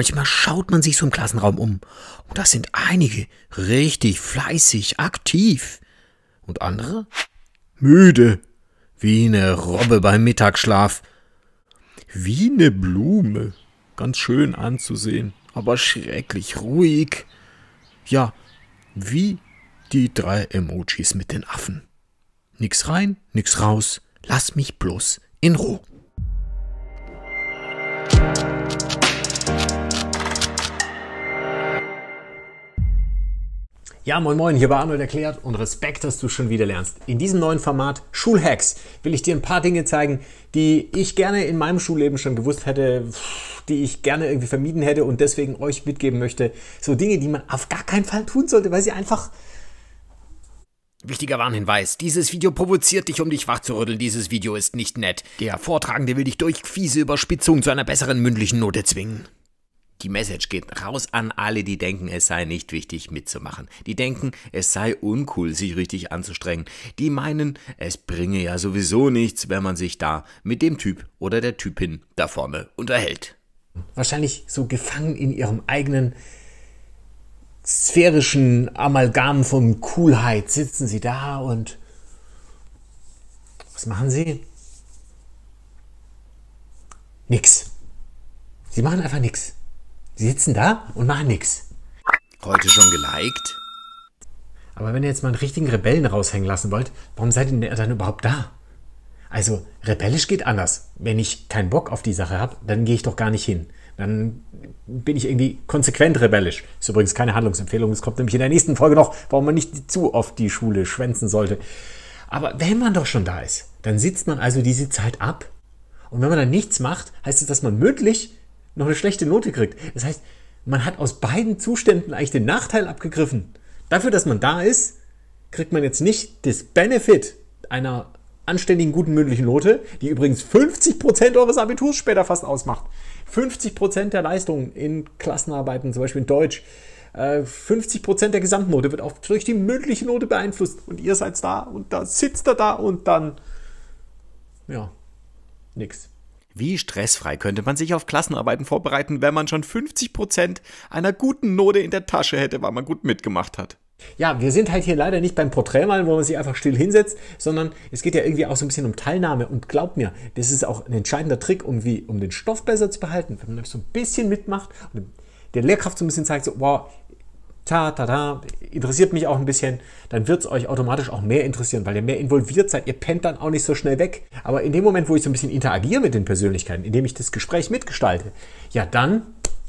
Manchmal schaut man sich so im Klassenraum um. Und da sind einige richtig fleißig, aktiv. Und andere müde, wie eine Robbe beim Mittagsschlaf. Wie eine Blume, ganz schön anzusehen, aber schrecklich ruhig. Ja, wie die drei Emojis mit den Affen. Nix rein, nix raus, lass mich bloß in Ruhe. Ja, moin moin, hier bei Arnold erklärt und Respekt, dass du schon wieder lernst. In diesem neuen Format Schulhacks will ich dir ein paar Dinge zeigen, die ich gerne in meinem Schulleben schon gewusst hätte, die ich gerne irgendwie vermieden hätte und deswegen euch mitgeben möchte. So Dinge, die man auf gar keinen Fall tun sollte, weil sie einfach Wichtiger Warnhinweis, dieses Video provoziert dich, um dich wachzurütteln. Dieses Video ist nicht nett. Der Vortragende will dich durch fiese Überspitzung zu einer besseren mündlichen Note zwingen. Die Message geht raus an alle, die denken, es sei nicht wichtig mitzumachen. Die denken, es sei uncool, sich richtig anzustrengen. Die meinen, es bringe ja sowieso nichts, wenn man sich da mit dem Typ oder der Typin da vorne unterhält. Wahrscheinlich so gefangen in ihrem eigenen sphärischen Amalgam von Coolheit sitzen sie da und was machen sie? Nix. Sie machen einfach nichts. Sie sitzen da und machen nichts. Heute schon geliked? Aber wenn ihr jetzt mal einen richtigen Rebellen raushängen lassen wollt, warum seid ihr dann überhaupt da? Also, rebellisch geht anders. Wenn ich keinen Bock auf die Sache habe, dann gehe ich doch gar nicht hin. Dann bin ich irgendwie konsequent rebellisch. Ist übrigens keine Handlungsempfehlung. Es kommt nämlich in der nächsten Folge noch, warum man nicht zu oft die Schule schwänzen sollte. Aber wenn man doch schon da ist, dann sitzt man also diese Zeit ab. Und wenn man dann nichts macht, heißt es, dass man mündlich noch eine schlechte Note kriegt. Das heißt, man hat aus beiden Zuständen eigentlich den Nachteil abgegriffen. Dafür, dass man da ist, kriegt man jetzt nicht das Benefit einer anständigen, guten mündlichen Note, die übrigens 50% eures Abiturs später fast ausmacht. 50% der Leistungen in Klassenarbeiten, zum Beispiel in Deutsch, 50% äh, der Gesamtnote wird auch durch die mündliche Note beeinflusst. Und ihr seid da und da sitzt er da und dann, ja, nix. Wie stressfrei könnte man sich auf Klassenarbeiten vorbereiten, wenn man schon 50% Prozent einer guten Note in der Tasche hätte, weil man gut mitgemacht hat? Ja, wir sind halt hier leider nicht beim Porträtmalen, wo man sich einfach still hinsetzt, sondern es geht ja irgendwie auch so ein bisschen um Teilnahme. Und glaubt mir, das ist auch ein entscheidender Trick, um, wie, um den Stoff besser zu behalten. Wenn man so ein bisschen mitmacht und der Lehrkraft so ein bisschen zeigt, so, wow, ta, ta, ta, interessiert mich auch ein bisschen, dann wird es euch automatisch auch mehr interessieren, weil ihr mehr involviert seid. Ihr pennt dann auch nicht so schnell weg. Aber in dem Moment, wo ich so ein bisschen interagiere mit den Persönlichkeiten, indem ich das Gespräch mitgestalte, ja, dann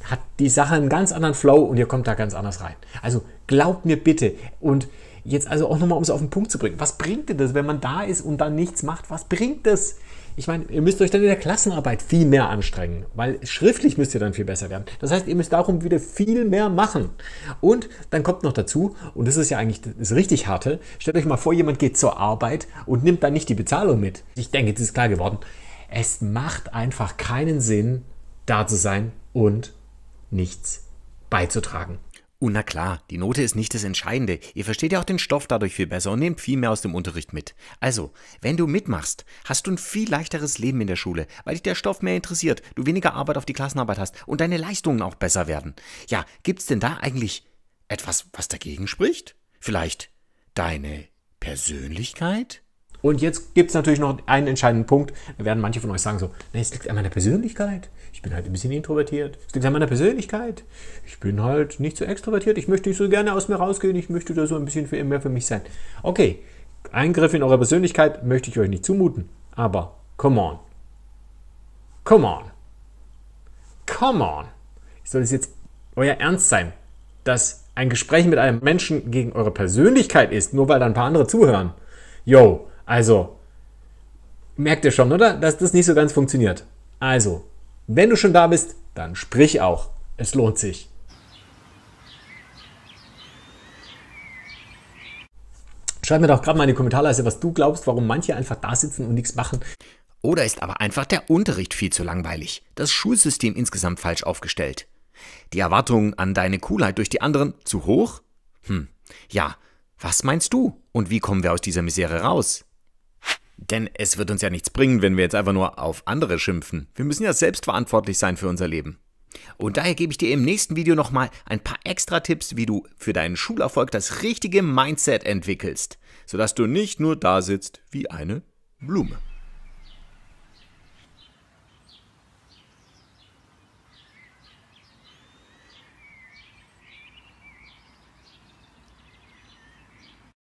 hat die Sache einen ganz anderen Flow und ihr kommt da ganz anders rein. Also glaubt mir bitte und jetzt also auch nochmal, um es auf den Punkt zu bringen. Was bringt denn das, wenn man da ist und dann nichts macht? Was bringt das? Ich meine, ihr müsst euch dann in der Klassenarbeit viel mehr anstrengen, weil schriftlich müsst ihr dann viel besser werden. Das heißt, ihr müsst darum wieder viel mehr machen. Und dann kommt noch dazu, und das ist ja eigentlich das richtig harte, stellt euch mal vor, jemand geht zur Arbeit und nimmt dann nicht die Bezahlung mit. Ich denke, das ist klar geworden. Es macht einfach keinen Sinn, da zu sein und nichts beizutragen. Und oh, na klar, die Note ist nicht das Entscheidende. Ihr versteht ja auch den Stoff dadurch viel besser und nehmt viel mehr aus dem Unterricht mit. Also, wenn du mitmachst, hast du ein viel leichteres Leben in der Schule, weil dich der Stoff mehr interessiert, du weniger Arbeit auf die Klassenarbeit hast und deine Leistungen auch besser werden. Ja, gibt's denn da eigentlich etwas, was dagegen spricht? Vielleicht deine Persönlichkeit? Und jetzt gibt es natürlich noch einen entscheidenden Punkt. Da werden manche von euch sagen so, nee, es liegt an meiner Persönlichkeit. Ich bin halt ein bisschen introvertiert. Es liegt an meiner Persönlichkeit. Ich bin halt nicht so extrovertiert. Ich möchte nicht so gerne aus mir rausgehen. Ich möchte da so ein bisschen mehr für mich sein. Okay, Eingriff in eure Persönlichkeit möchte ich euch nicht zumuten. Aber come on. Come on. Come on. Soll es jetzt euer Ernst sein, dass ein Gespräch mit einem Menschen gegen eure Persönlichkeit ist, nur weil da ein paar andere zuhören? Yo, also, merkt ihr schon, oder? Dass das nicht so ganz funktioniert. Also, wenn du schon da bist, dann sprich auch. Es lohnt sich. Schreib mir doch gerade mal in die Kommentare, was du glaubst, warum manche einfach da sitzen und nichts machen. Oder ist aber einfach der Unterricht viel zu langweilig, das Schulsystem insgesamt falsch aufgestellt? Die Erwartungen an deine Coolheit durch die anderen zu hoch? Hm, ja, was meinst du? Und wie kommen wir aus dieser Misere raus? Denn es wird uns ja nichts bringen, wenn wir jetzt einfach nur auf andere schimpfen. Wir müssen ja selbst verantwortlich sein für unser Leben. Und daher gebe ich dir im nächsten Video nochmal ein paar extra Tipps, wie du für deinen Schulerfolg das richtige Mindset entwickelst, sodass du nicht nur da sitzt wie eine Blume.